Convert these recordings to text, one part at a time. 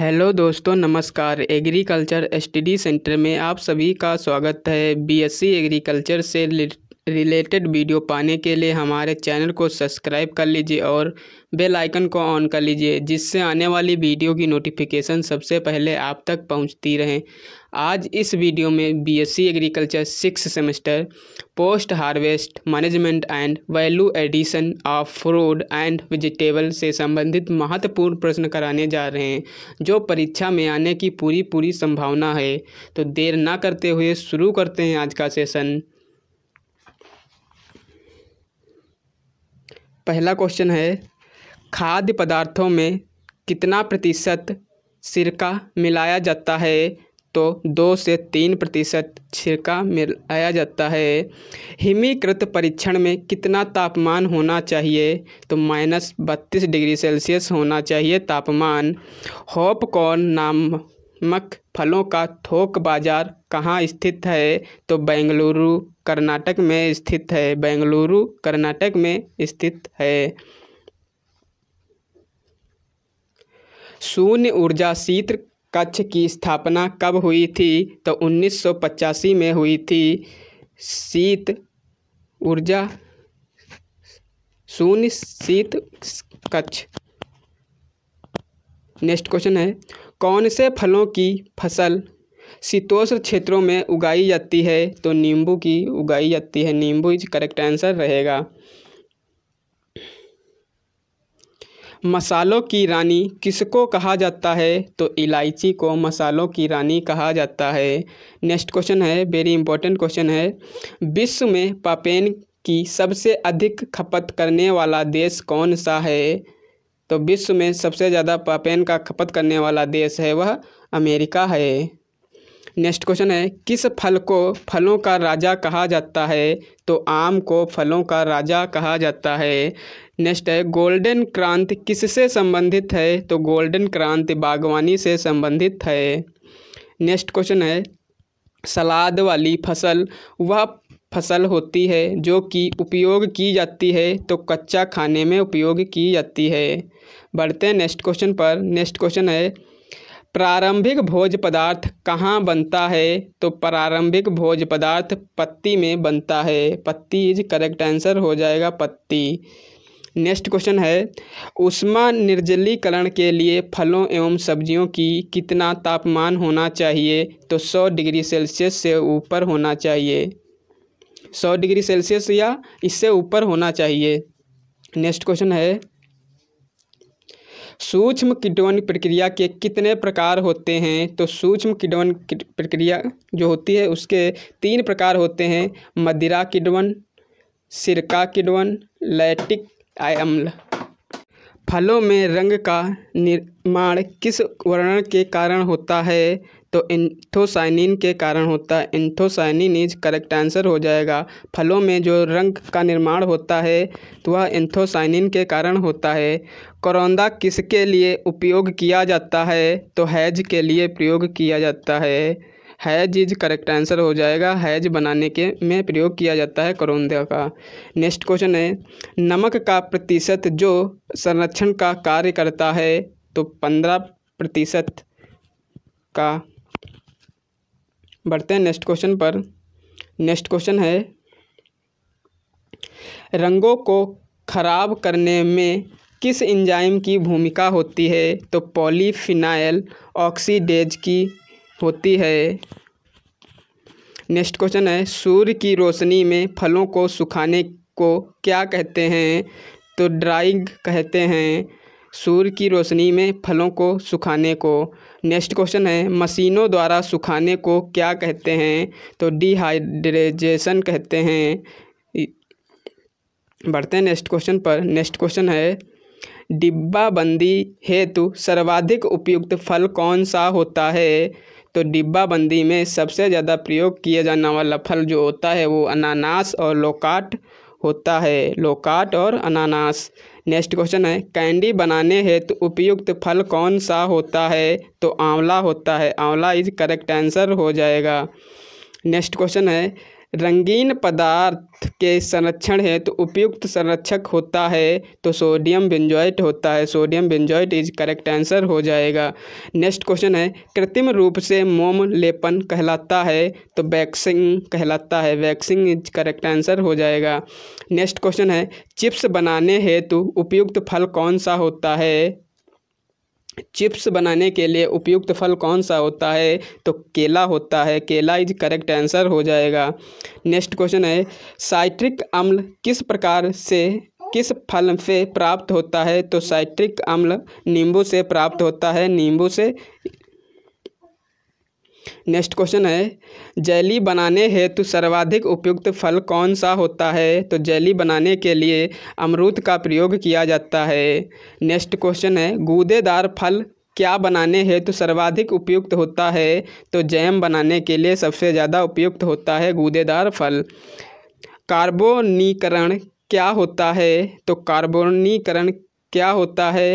hello दोस्तों नमस्कार agriculture study centre में आप सभी का स्वागत है बीएससी एग्रीकल्चर से रिलेटेड वीडियो पाने के लिए हमारे चैनल को सब्सक्राइब कर लीजिए और बेल आइकन को ऑन कर लीजिए जिससे आने वाली वीडियो की नोटिफिकेशन सबसे पहले आप तक पहुंचती रहे आज इस वीडियो में BSc agriculture six semester post harvest management and value addition of fruit and vegetable से संबंधित महत्वपूर्ण प्रश्न कराने जा रहे हैं जो परीक्षा में आने की पूरी पूरी संभावना है तो देर ना करते हुए शुरू करते हैं आज का सेशन पहला क्वेश्चन है खाद्य पदार्थों में कितना प्रतिशत सिरका मिलाया जाता है तो दो से तीन प्रतिशत छिड़का मिलाया जाता है हिमीकृत परीक्षण में कितना तापमान होना चाहिए तो माइनस बत्तीस डिग्री सेल्सियस होना चाहिए तापमान हॉपकॉर्न नामक फलों का थोक बाज़ार कहाँ स्थित है तो बेंगलुरु कर्नाटक में स्थित है बेंगलुरु कर्नाटक में स्थित है शून्य ऊर्जा शीत्र कक्ष की स्थापना कब हुई थी तो उन्नीस में हुई थी शीत ऊर्जा शून्य शीत कक्ष नेक्स्ट क्वेश्चन है कौन से फलों की फसल शीतोष्ण क्षेत्रों में उगाई जाती है तो नींबू की उगाई जाती है नींबू इज करेक्ट आंसर रहेगा मसालों की रानी किसको कहा जाता है तो इलायची को मसालों की रानी कहा जाता है नेक्स्ट क्वेश्चन है वेरी इंपॉर्टेंट क्वेश्चन है विश्व में पापेन की सबसे अधिक खपत करने वाला देश कौन सा है तो विश्व में सबसे ज़्यादा पापेन का खपत करने वाला देश है वह अमेरिका है नेक्स्ट क्वेश्चन है किस फल को फलों का राजा कहा जाता है तो आम को फलों का राजा कहा जाता है नेक्स्ट है गोल्डन क्रांति किससे संबंधित है तो गोल्डन क्रांति बागवानी से संबंधित है नेक्स्ट क्वेश्चन है सलाद वाली फसल वह फसल होती है जो कि उपयोग की जाती है तो कच्चा खाने में उपयोग की जाती है बढ़ते हैं नेक्स्ट क्वेश्चन पर नेक्स्ट क्वेश्चन है प्रारंभिक भोज पदार्थ कहाँ बनता है तो प्रारंभिक भोज पदार्थ पत्ती में बनता है पत्ती इज करेक्ट आंसर हो जाएगा पत्ती नेक्स्ट क्वेश्चन है उष्मा निर्जलीकरण के लिए फलों एवं सब्जियों की कितना तापमान होना चाहिए तो 100 डिग्री सेल्सियस से ऊपर होना चाहिए सौ डिग्री सेल्सियस या इससे ऊपर होना चाहिए नेक्स्ट क्वेश्चन है सूक्ष्म किडवन प्रक्रिया के कितने प्रकार होते हैं तो सूक्ष्म किडवन प्रक्रिया जो होती है उसके तीन प्रकार होते हैं मदिरा किडवन सिरका किडवन लैटिक अम्ल फलों में रंग का निर्माण किस वर्णन के कारण होता है तो इंथोसाइनिन के कारण होता है इंथोसाइनिन इज करेक्ट आंसर हो जाएगा फलों में जो रंग का निर्माण होता है तो वह इंथोसाइनिन के कारण होता है करौंदा किसके लिए उपयोग किया जाता है तो हैज के लिए प्रयोग किया जाता है हैज इज करेक्ट आंसर हो जाएगा हैज बनाने के में प्रयोग किया जाता है करौंदा का नेक्स्ट क्वेश्चन है नमक का प्रतिशत जो संरक्षण का कार्य करता है तो पंद्रह प्रतिशत का बढ़ते हैं नेक्स्ट क्वेश्चन पर नेक्स्ट क्वेश्चन है रंगों को खराब करने में किस इंजाइम की भूमिका होती है तो पॉलीफिनाइल ऑक्सीडेज की होती है नेक्स्ट क्वेश्चन है सूर्य की रोशनी में फलों को सुखाने को क्या कहते हैं तो ड्राइंग कहते हैं सूर्य की रोशनी में फलों को सुखाने को नेक्स्ट क्वेश्चन है मशीनों द्वारा सुखाने को क्या कहते हैं तो डिहाइड्रेजेशन कहते हैं बढ़ते हैं नेक्स्ट क्वेश्चन पर नेक्स्ट क्वेश्चन है डिब्बा बंदी हेतु सर्वाधिक उपयुक्त फल कौन सा होता है तो डिब्बा बंदी में सबसे ज़्यादा प्रयोग किया जाने वाला फल जो होता है वो अनानास और लोकाट होता है लोकाट और अनानास नेक्स्ट क्वेश्चन है कैंडी बनाने हेतु तो उपयुक्त फल कौन सा होता है तो आंवला होता है आंवला इज करेक्ट आंसर हो जाएगा नेक्स्ट क्वेश्चन है रंगीन पदार्थ के संरक्षण हेतु तो उपयुक्त संरक्षक होता है तो सोडियम बेंजोइट होता है sodium benzoate is correct answer हो जाएगा नेक्स्ट क्वेश्चन है कृत्रिम रूप से मोम लेपन कहलाता है तो वैक्सिंग कहलाता है वैक्सिंग इज करेक्ट आंसर हो जाएगा नेक्स्ट क्वेश्चन है चिप्स बनाने हेतु तो उपयुक्त फल कौन सा होता है चिप्स बनाने के लिए उपयुक्त फल कौन सा होता है तो केला होता है केला इज करेक्ट आंसर हो जाएगा नेक्स्ट क्वेश्चन है साइट्रिक अम्ल किस प्रकार से किस फल से प्राप्त होता है तो साइट्रिक अम्ल नींबू से प्राप्त होता है नींबू से नेक्स्ट क्वेश्चन है जैली बनाने हेतु सर्वाधिक उपयुक्त फल कौन सा होता है तो जैली बनाने के लिए अमरूद का प्रयोग किया जाता है नेक्स्ट क्वेश्चन है गूदेदार फल क्या बनाने हेतु सर्वाधिक उपयुक्त होता है तो जैम बनाने के लिए सबसे ज़्यादा उपयुक्त होता है गूदेदार फल कार्बोनीकरण क्या होता है तो कार्बोनीकरण क्या होता है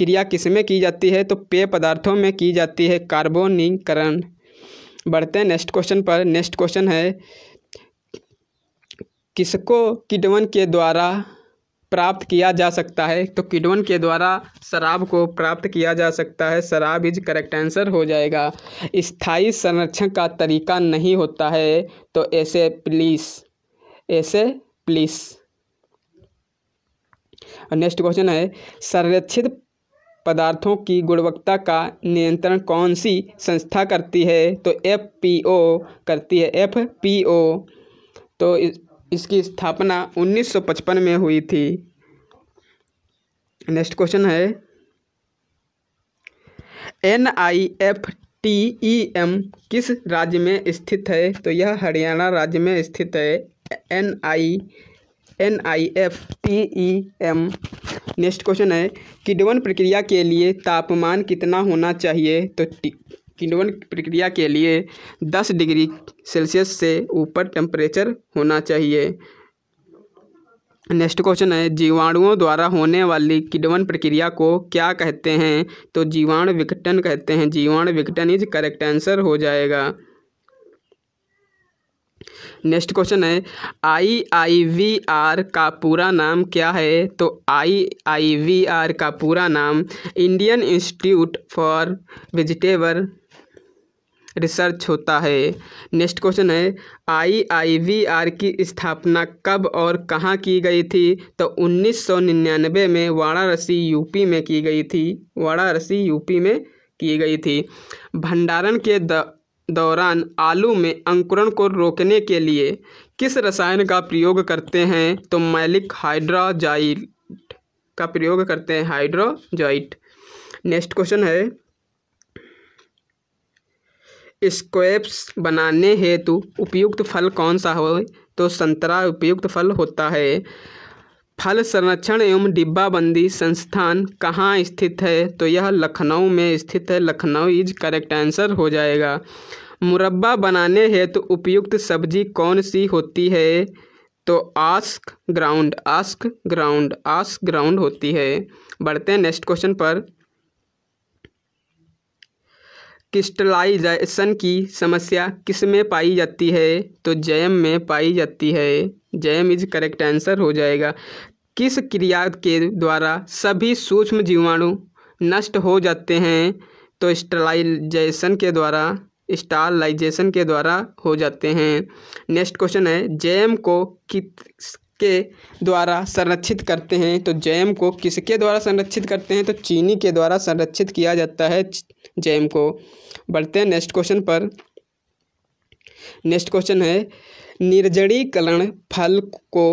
क्रिया किसमें की जाती है तो पेय पदार्थों में की जाती है कार्बोनीकरण बढ़ते हैं नेक्स्ट क्वेश्चन पर नेक्स्ट क्वेश्चन है किसको किडवन के द्वारा प्राप्त किया जा सकता है तो किडवन के द्वारा शराब को प्राप्त किया जा सकता है शराब इज करेक्ट आंसर हो जाएगा स्थायी संरक्षण का तरीका नहीं होता है तो ऐसे प्लीज ऐसे प्लीज और नेक्स्ट क्वेश्चन है संरक्षित पदार्थों की गुणवत्ता का नियंत्रण कौन सी संस्था करती है तो एफ पी ओ करती है एफ पी ओ तो इस, इसकी स्थापना 1955 में हुई थी नेक्स्ट क्वेश्चन है N I F T E M किस राज्य में स्थित है तो यह हरियाणा राज्य में स्थित है N I N I F T E M next question है किडवन प्रक्रिया के लिए तापमान कितना होना चाहिए तो किडवन प्रक्रिया के लिए दस डिग्री सेल्सियस से ऊपर टेम्परेचर होना चाहिए नेक्स्ट क्वेश्चन है जीवाणुओं द्वारा होने वाली किडवन प्रक्रिया को क्या कहते हैं तो जीवाणु विघटन कहते हैं जीवाणु विघटन इज करेक्ट आंसर हो जाएगा नेक्स्ट क्वेश्चन है आई आई वी आर का पूरा नाम क्या है तो आई आई वी आर का पूरा नाम Indian Institute for vegetable research होता है नेक्स्ट क्वेश्चन है आई आई वी आर की स्थापना कब और कहाँ की गई थी तो 1999 में वाराणसी यूपी में की गई थी वाराणसी यूपी में की गई थी भंडारण के द दौरान आलू में अंकुरण को रोकने के लिए किस रसायन का प्रयोग करते हैं तो मैलिक हाइड्राजाइट का प्रयोग करते हैं हाइड्रोजाइट नेक्स्ट क्वेश्चन है स्क्वेप्स बनाने हेतु उपयुक्त फल कौन सा हो तो संतरा उपयुक्त फल होता है फल संरक्षण एवं डिब्बाबंदी संस्थान कहाँ स्थित है तो यह लखनऊ में स्थित है लखनऊ इज करेक्ट आंसर हो जाएगा मुरब्बा बनाने हेतु तो उपयुक्त सब्जी कौन सी होती है तो आस्क ग्राउंड आस्क ग्राउंड आस्क ग्राउंड होती है बढ़ते हैं नेक्स्ट क्वेश्चन पर क्रिस्टलाइजेशन की समस्या किस में पाई जाती है तो जैम में पाई जाती है जैम इज करेक्ट आंसर हो जाएगा किस क्रिया के द्वारा सभी सूक्ष्म जीवाणु नष्ट हो जाते हैं तो स्टलाइजेशन के द्वारा स्टालाइजेशन के द्वारा हो जाते हैं नेक्स्ट क्वेश्चन है जैम को किस के द्वारा संरक्षित करते हैं तो जैम को किसके द्वारा संरक्षित करते हैं तो चीनी के द्वारा संरक्षित किया जाता है जेएम को बढ़ते हैं नेक्स्ट क्वेश्चन पर नेक्स्ट क्वेश्चन है निर्जड़ीकरण फल को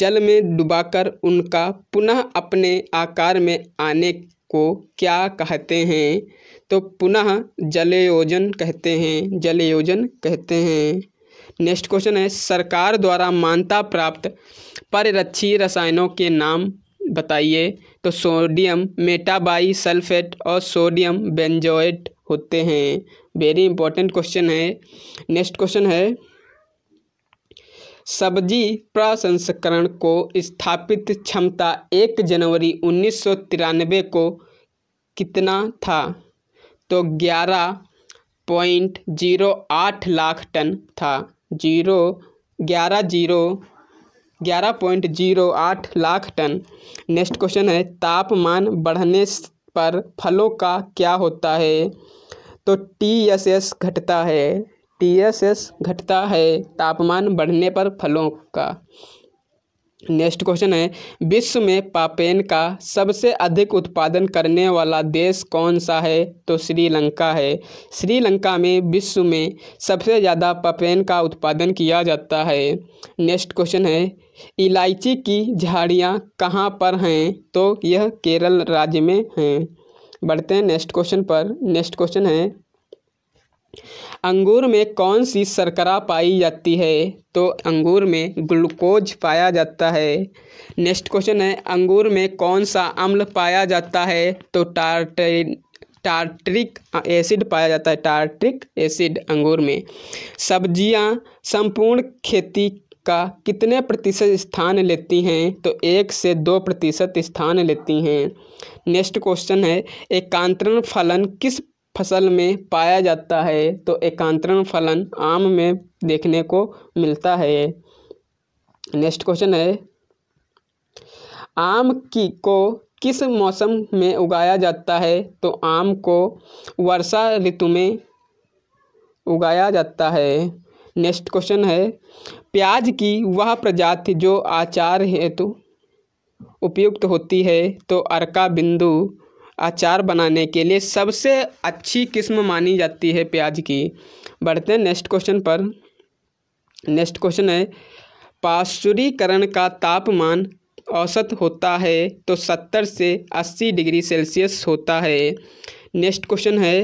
जल में डुबाकर उनका पुनः अपने आकार में आने को क्या कहते हैं तो पुनः जलयोजन कहते हैं जलयोजन कहते हैं नेक्स्ट क्वेश्चन है सरकार द्वारा मान्यता प्राप्त परिरक्षी रसायनों के नाम बताइए तो सोडियम मेटाबाई सल्फेट और सोडियम बेंजोएट होते हैं वेरी इंपॉर्टेंट क्वेश्चन है नेक्स्ट क्वेश्चन है सब्जी प्रसंस्करण को स्थापित क्षमता एक जनवरी उन्नीस को कितना था तो ग्यारह पॉइंट जीरो आठ लाख टन था जीरो ग्यारह जीरो ग्यारह पॉइंट जीरो आठ लाख टन नेक्स्ट क्वेश्चन है तापमान बढ़ने पर फलों का क्या होता है तो टी एस एस घटता है टी एस एस घटता है तापमान बढ़ने पर फलों का नेक्स्ट क्वेश्चन है विश्व में पापेन का सबसे अधिक उत्पादन करने वाला देश कौन सा है तो श्रीलंका है श्रीलंका में विश्व में सबसे ज़्यादा पापेन का उत्पादन किया जाता है नेक्स्ट क्वेश्चन है इलायची की झाड़ियाँ कहाँ पर हैं तो यह केरल राज्य में हैं बढ़ते हैं नेक्स्ट क्वेश्चन पर नेक्स्ट क्वेश्चन है अंगूर में कौन सी शर्करा पाई जाती है तो अंगूर में ग्लूकोज पाया जाता है नेक्स्ट क्वेश्चन है अंगूर में कौन सा अम्ल पाया जाता है तो टार्ट टार्ट्रिक एसिड पाया जाता है टार्ट्रिक एसिड अंगूर में सब्जियां संपूर्ण खेती का कितने प्रतिशत स्थान लेती हैं तो एक से दो प्रतिशत स्थान लेती हैं नेक्स्ट क्वेश्चन है एकांतरण फलन किस फसल में पाया जाता है तो एकांतरण फलन आम में देखने को मिलता है नेक्स्ट क्वेश्चन है आम की को किस मौसम में उगाया जाता है तो आम को वर्षा ऋतु में उगाया जाता है नेक्स्ट क्वेश्चन है प्याज की वह प्रजाति जो आचार हेतु उपयुक्त होती है तो अर्का बिंदु अचार बनाने के लिए सबसे अच्छी किस्म मानी जाती है प्याज की बढ़ते हैं नेक्स्ट क्वेश्चन पर नेक्स्ट क्वेश्चन है पाश्चुरीकरण का तापमान औसत होता है तो सत्तर से अस्सी डिग्री सेल्सियस होता है नेक्स्ट क्वेश्चन है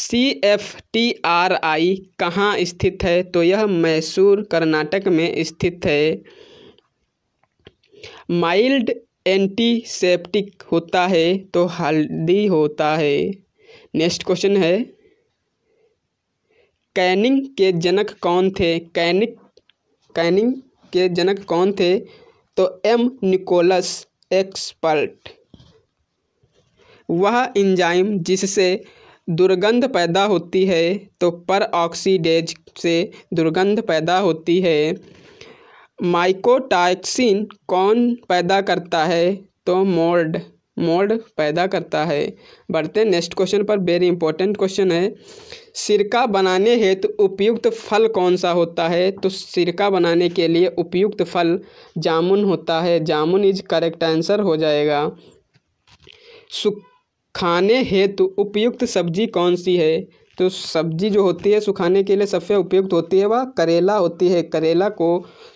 C F T R I कहाँ स्थित है तो यह मैसूर कर्नाटक में स्थित है माइल्ड एंटीसेप्टिक होता है तो हल्दी होता है नेक्स्ट क्वेश्चन है कैनिंग के जनक कौन थे कैनिक कैनिंग के जनक कौन थे तो एम निकोलस एक्सपर्ट वह इंजाइम जिससे दुर्गंध पैदा होती है तो पर ऑक्सीडेज से दुर्गंध पैदा होती है माइकोटाक्सिन कौन पैदा करता है तो मोल्ड मोल्ड पैदा करता है बढ़ते नेक्स्ट क्वेश्चन पर वेरी इंपॉर्टेंट क्वेश्चन है सिरका बनाने हेतु तो उपयुक्त फल कौन सा होता है तो सिरका बनाने के लिए उपयुक्त फल जामुन होता है जामुन इज करेक्ट आंसर हो जाएगा सुखाने हेतु तो उपयुक्त सब्जी कौन सी है तो सब्जी जो होती है सुखाने के लिए सबसे उपयुक्त होती है वह करेला होती है करेला को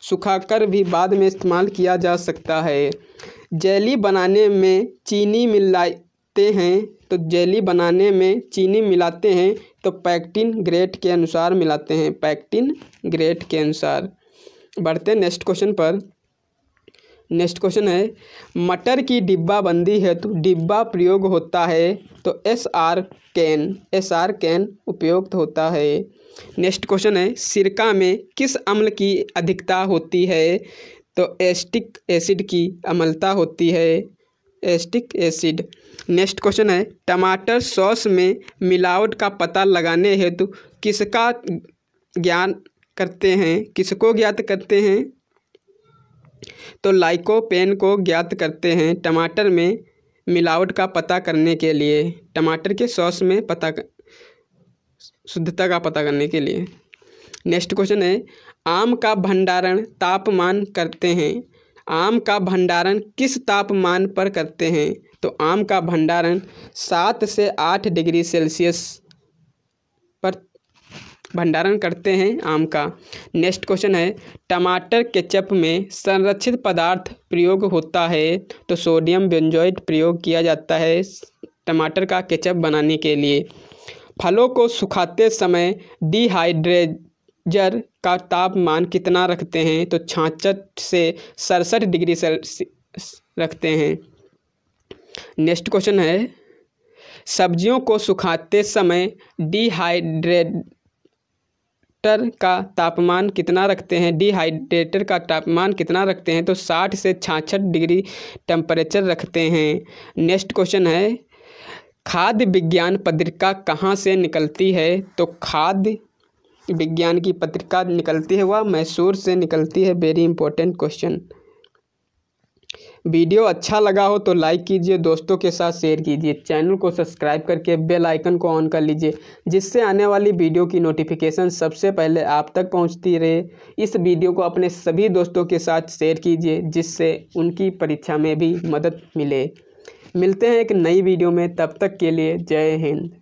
सुखाकर भी बाद में इस्तेमाल किया जा सकता है जेली बनाने में चीनी मिलाते हैं तो जेली बनाने में चीनी मिलाते हैं तो पैक्टिन ग्रेट के अनुसार मिलाते हैं पैक्टिन ग्रेट के अनुसार बढ़ते नेक्स्ट क्वेश्चन पर नेक्स्ट क्वेश्चन है मटर की डिब्बा है हेतु डिब्बा प्रयोग होता है तो S R can S R can उपयुक्त होता है नेक्स्ट क्वेश्चन है सिरका में किस अम्ल की अधिकता होती है तो एस्टिक एसिड की अम्लता होती है एस्टिक एसिड नेक्स्ट क्वेश्चन है टमाटर सॉस में मिलावट का पता लगाने हेतु किसका ज्ञान करते हैं किसको ज्ञात करते हैं तो लाइकोपेन को ज्ञात करते हैं टमाटर में मिलावट का पता करने के लिए टमाटर के सॉस में पता शुद्धता का पता करने के लिए नेक्स्ट क्वेश्चन है आम का भंडारण तापमान करते हैं आम का भंडारण किस तापमान पर करते हैं तो आम का भंडारण सात से आठ डिग्री सेल्सियस भंडारण करते हैं आम का नेक्स्ट क्वेश्चन है टमाटर केचप में संरक्षित पदार्थ प्रयोग होता है तो सोडियम बेंजोइट प्रयोग किया जाता है टमाटर का केचप बनाने के लिए फलों को सुखाते समय डिहाइड्रेजर का तापमान कितना रखते हैं तो छाछठ से सड़सठ डिग्री रखते हैं नेक्स्ट क्वेश्चन है सब्जियों को सुखाते समय डिहाइड्रेट टर का तापमान कितना रखते हैं डिहाइड्रेटर का तापमान कितना रखते हैं तो 60 से छाछठ डिग्री टेम्परेचर रखते हैं नेक्स्ट क्वेश्चन है खाद्य विज्ञान पत्रिका कहाँ से निकलती है तो खाद्य विज्ञान की पत्रिका निकलती है वह मैसूर से निकलती है वेरी इंपॉर्टेंट क्वेश्चन वीडियो अच्छा लगा हो तो लाइक कीजिए दोस्तों के साथ शेयर कीजिए चैनल को सब्सक्राइब करके बेल आइकन को ऑन कर लीजिए जिससे आने वाली वीडियो की नोटिफिकेशन सबसे पहले आप तक पहुंचती रहे इस वीडियो को अपने सभी दोस्तों के साथ शेयर कीजिए जिससे उनकी परीक्षा में भी मदद मिले मिलते हैं एक नई वीडियो में तब तक के लिए जय हिंद